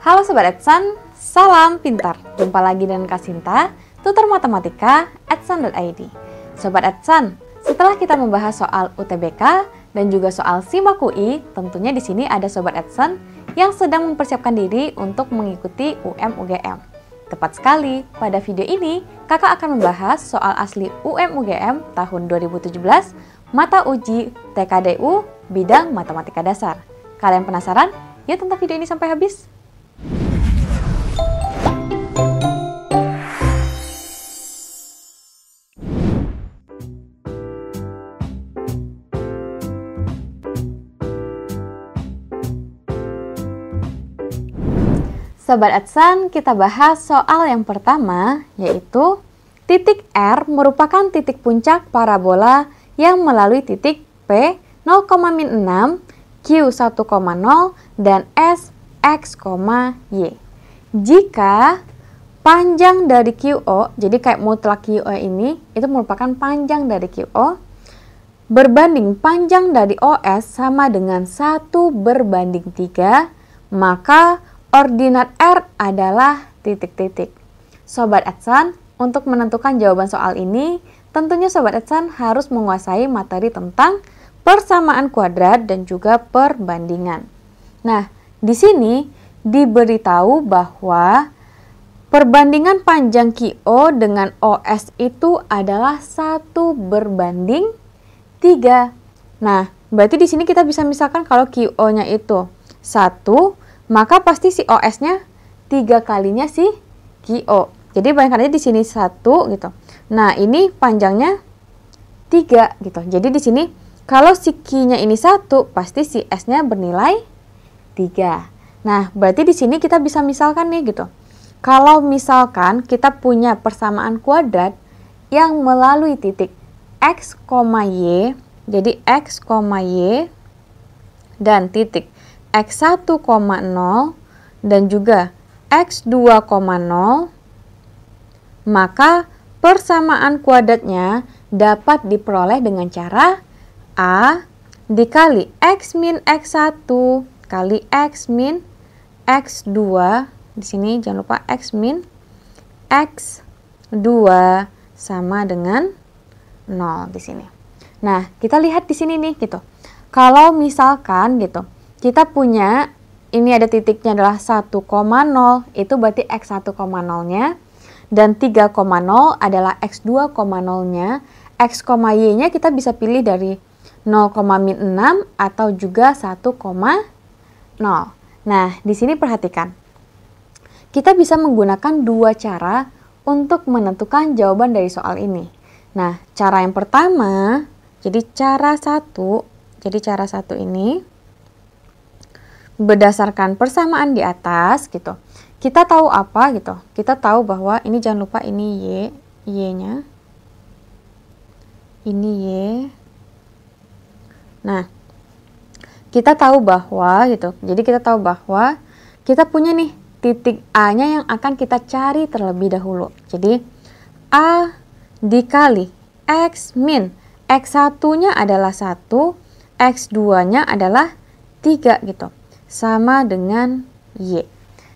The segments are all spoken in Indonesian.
Halo Sobat Edsan, salam pintar. Jumpa lagi dengan Kak Sinta, tutor matematika edsan.id. Sobat Edsan, setelah kita membahas soal UTBK dan juga soal SIMAK UI, tentunya di sini ada Sobat Edsan yang sedang mempersiapkan diri untuk mengikuti UM UGM. Tepat sekali, pada video ini kakak akan membahas soal asli UM UGM tahun 2017, mata uji TKDU bidang matematika dasar. Kalian penasaran? Yuk tonton video ini sampai habis. Sobat Adsan, kita bahas soal yang pertama, yaitu titik R merupakan titik puncak parabola yang melalui titik P 0,6, Q 1,0, dan S X, Y. Jika panjang dari QO, jadi kayak mutlak QO ini, itu merupakan panjang dari QO, berbanding panjang dari OS sama dengan 1 berbanding 3, maka Ordinat R adalah titik-titik. Sobat Edson, untuk menentukan jawaban soal ini, tentunya Sobat Edson harus menguasai materi tentang persamaan kuadrat dan juga perbandingan. Nah, di sini diberitahu bahwa perbandingan panjang QO dengan OS itu adalah satu berbanding 3. Nah, berarti di sini kita bisa misalkan kalau QO-nya itu 1 maka pasti si OS-nya tiga kalinya si QO. Jadi bayangkan aja di sini satu gitu. Nah, ini panjangnya tiga gitu. Jadi di sini kalau si Q-nya ini satu, pasti si S-nya bernilai tiga. Nah, berarti di sini kita bisa misalkan nih gitu. Kalau misalkan kita punya persamaan kuadrat yang melalui titik X, Y, jadi X, Y dan titik X1,0 dan juga X2,0, maka persamaan kuadratnya dapat diperoleh dengan cara A dikali X min X1 kali X min X2 di sini jangan lupa X min X2 sama dengan 0 di sini. Nah, kita lihat di sini nih gitu. Kalau misalkan gitu, kita punya ini ada titiknya adalah 1,0 itu berarti x 1,0 nya dan 3,0 adalah x 2,0 nya x, y nya kita bisa pilih dari koma min enam atau juga 1,0 nah di sini perhatikan kita bisa menggunakan dua cara untuk menentukan jawaban dari soal ini nah cara yang pertama jadi cara satu jadi cara satu ini berdasarkan persamaan di atas gitu kita tahu apa gitu kita tahu bahwa ini jangan lupa ini y y nya ini y nah kita tahu bahwa gitu jadi kita tahu bahwa kita punya nih titik a nya yang akan kita cari terlebih dahulu jadi a dikali x min x1 nya adalah 1 x2 nya adalah 3 gitu sama dengan Y.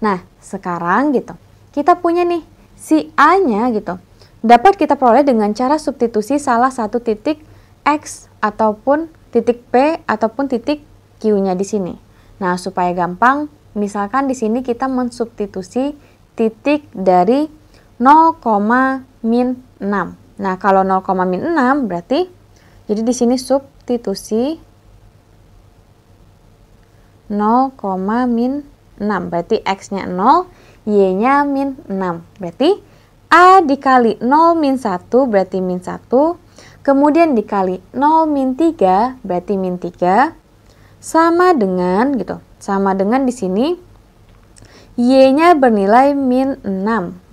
Nah, sekarang gitu, kita punya nih si A-nya gitu. Dapat kita peroleh dengan cara substitusi salah satu titik X ataupun titik P ataupun titik Q-nya di sini. Nah, supaya gampang, misalkan di sini kita mensubstitusi titik dari 0, min 6. Nah, kalau 0, min 6 berarti jadi di sini substitusi 0, min 6. Berarti X-nya 0, Y-nya min 6. Berarti A dikali 0 min 1 berarti min 1. Kemudian dikali 0 min 3 berarti min 3. Sama dengan gitu. Sama dengan di sini Y-nya bernilai min 6.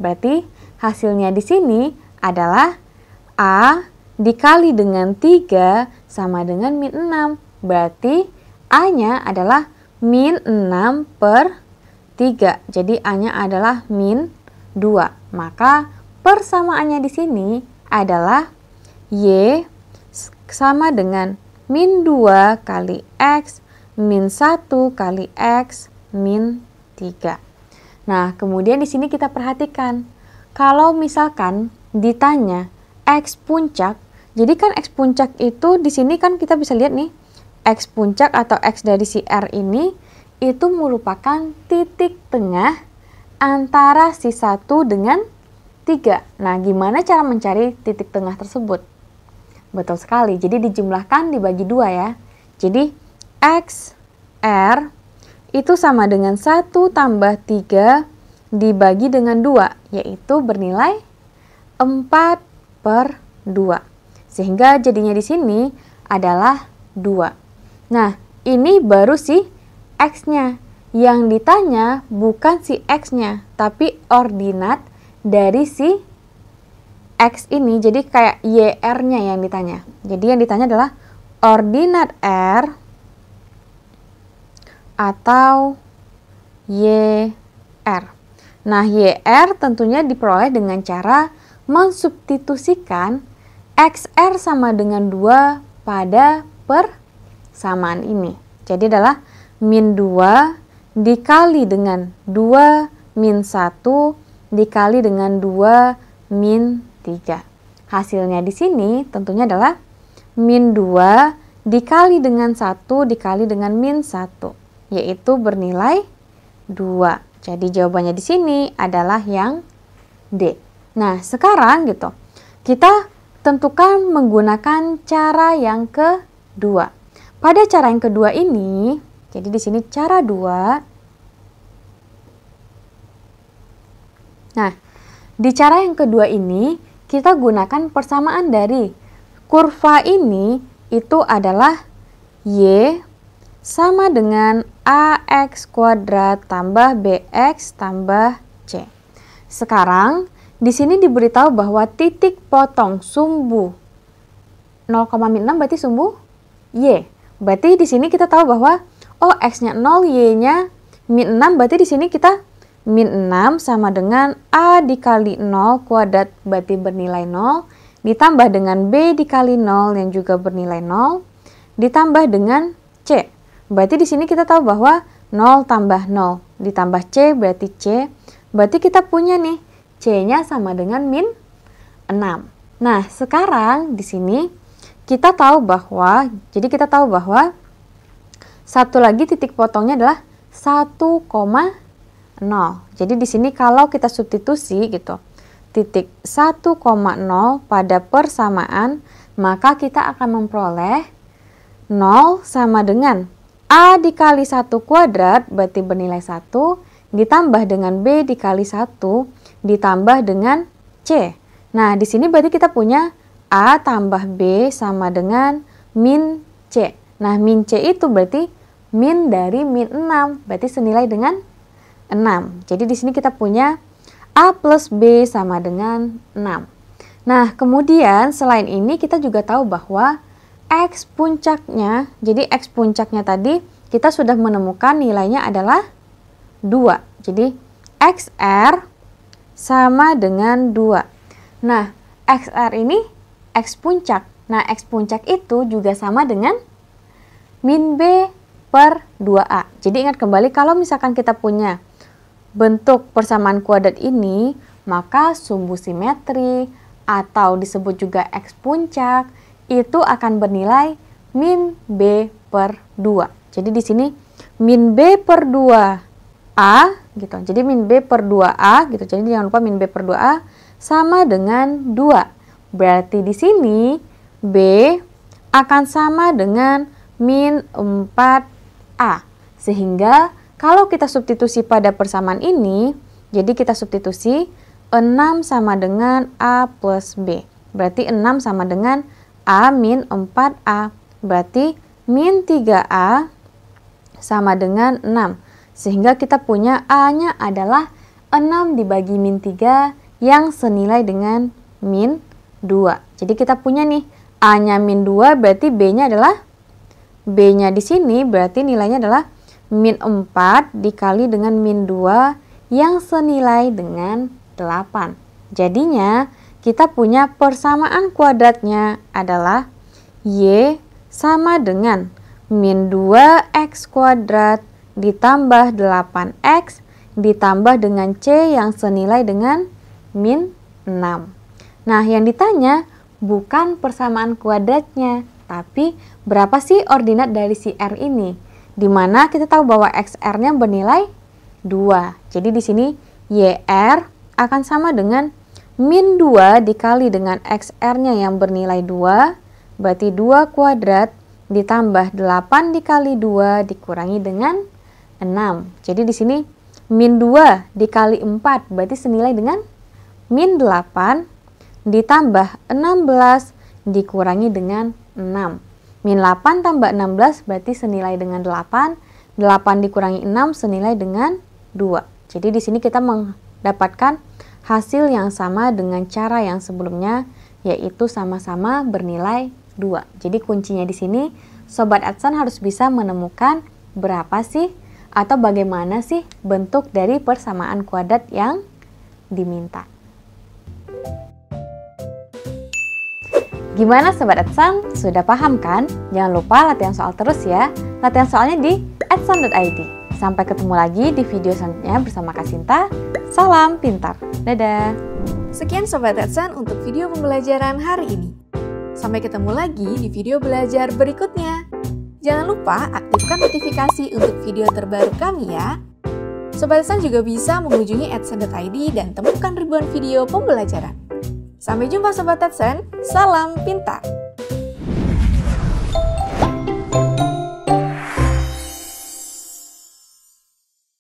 Berarti hasilnya di sini adalah A dikali dengan 3 sama dengan min 6. Berarti A-nya adalah min 6 per 3. Jadi A-nya adalah min 2. Maka persamaannya di sini adalah Y sama dengan min 2 kali X min 1 kali X min 3. Nah, kemudian di sini kita perhatikan. Kalau misalkan ditanya X puncak, jadi kan X puncak itu di sini kan kita bisa lihat nih X puncak atau X dari si R ini itu merupakan titik tengah antara si 1 dengan 3. Nah, gimana cara mencari titik tengah tersebut? Betul sekali, jadi dijumlahkan dibagi dua ya. Jadi, X, R itu sama dengan 1 tambah 3 dibagi dengan 2, yaitu bernilai 4 per 2. Sehingga jadinya di sini adalah 2. Nah, ini baru si X-nya. Yang ditanya bukan si X-nya, tapi ordinat dari si X ini. Jadi kayak YR-nya yang ditanya. Jadi yang ditanya adalah ordinat R atau YR. Nah, YR tentunya diperoleh dengan cara mensubstitusikan XR sama dengan 2 pada per samaan ini. Jadi adalah min 2 dikali dengan 2 min 1 dikali dengan 2 min 3. Hasilnya di sini tentunya adalah min 2 dikali dengan 1 dikali dengan min 1 yaitu bernilai 2. Jadi jawabannya di sini adalah yang D. Nah, sekarang gitu. Kita tentukan menggunakan cara yang kedua. Pada cara yang kedua ini, jadi di sini cara dua. Nah, di cara yang kedua ini kita gunakan persamaan dari kurva ini itu adalah y sama dengan ax kuadrat tambah bx tambah c. Sekarang di sini diberitahu bahwa titik potong sumbu 0,6 berarti sumbu y Berarti di sini kita tahu bahwa oh x-nya 0, y-nya min 6. Berarti di sini kita min 6 sama dengan a dikali 0 kuadrat berarti bernilai 0 ditambah dengan b dikali 0 yang juga bernilai 0 ditambah dengan c. Berarti di sini kita tahu bahwa 0 tambah 0 ditambah c berarti c. Berarti kita punya nih c-nya sama dengan min 6. Nah, sekarang di sini kita tahu bahwa jadi kita tahu bahwa satu lagi titik potongnya adalah 1,0. Jadi di sini kalau kita substitusi gitu titik 1,0 pada persamaan maka kita akan memperoleh 0 sama dengan A dikali 1 kuadrat berarti bernilai 1 ditambah dengan B dikali 1 ditambah dengan C. Nah, di sini berarti kita punya A tambah B sama dengan min C. Nah, min C itu berarti min dari min 6, berarti senilai dengan 6. Jadi di sini kita punya A plus B sama dengan 6. Nah, kemudian selain ini kita juga tahu bahwa X puncaknya, jadi X puncaknya tadi kita sudah menemukan nilainya adalah 2. Jadi XR sama dengan 2. Nah, XR ini X puncak. Nah, X puncak itu juga sama dengan min B per 2A. Jadi ingat kembali kalau misalkan kita punya bentuk persamaan kuadrat ini, maka sumbu simetri atau disebut juga X puncak itu akan bernilai min B per 2. Jadi di sini min B per 2A gitu. Jadi min B per 2A gitu. Jadi jangan lupa min B per 2A sama dengan 2. Berarti di sini B akan sama dengan min 4A. Sehingga kalau kita substitusi pada persamaan ini, jadi kita substitusi 6 sama dengan A plus B. Berarti 6 sama dengan A min 4A. Berarti min 3A sama dengan 6. Sehingga kita punya A-nya adalah 6 dibagi min 3 yang senilai dengan min 2. Jadi kita punya nih A-nya min 2 berarti B-nya adalah B-nya di sini berarti nilainya adalah min 4 dikali dengan min 2 yang senilai dengan 8. Jadinya kita punya persamaan kuadratnya adalah Y sama dengan min 2x kuadrat ditambah 8x ditambah dengan C yang senilai dengan min 6. Nah, yang ditanya bukan persamaan kuadratnya, tapi berapa sih ordinat dari si R ini? Dimana kita tahu bahwa XR-nya bernilai 2. Jadi di sini YR akan sama dengan min 2 dikali dengan XR-nya yang bernilai 2, berarti 2 kuadrat ditambah 8 dikali 2 dikurangi dengan 6. Jadi di sini min 2 dikali 4 berarti senilai dengan min 8 ditambah 16 dikurangi dengan 6. Min 8 tambah 16 berarti senilai dengan 8. 8 dikurangi 6 senilai dengan 2. Jadi di sini kita mendapatkan hasil yang sama dengan cara yang sebelumnya yaitu sama-sama bernilai 2. Jadi kuncinya di sini sobat Adsan harus bisa menemukan berapa sih atau bagaimana sih bentuk dari persamaan kuadrat yang diminta. Gimana Sobat Adsan? Sudah paham kan? Jangan lupa latihan soal terus ya. Latihan soalnya di adsan.id. Sampai ketemu lagi di video selanjutnya bersama Kak Sinta. Salam pintar. Dadah. Sekian Sobat Adsan untuk video pembelajaran hari ini. Sampai ketemu lagi di video belajar berikutnya. Jangan lupa aktifkan notifikasi untuk video terbaru kami ya. Sobat Adsan juga bisa mengunjungi adsan.id dan temukan ribuan video pembelajaran. Sampai jumpa Sobat Tetsen, salam pintar!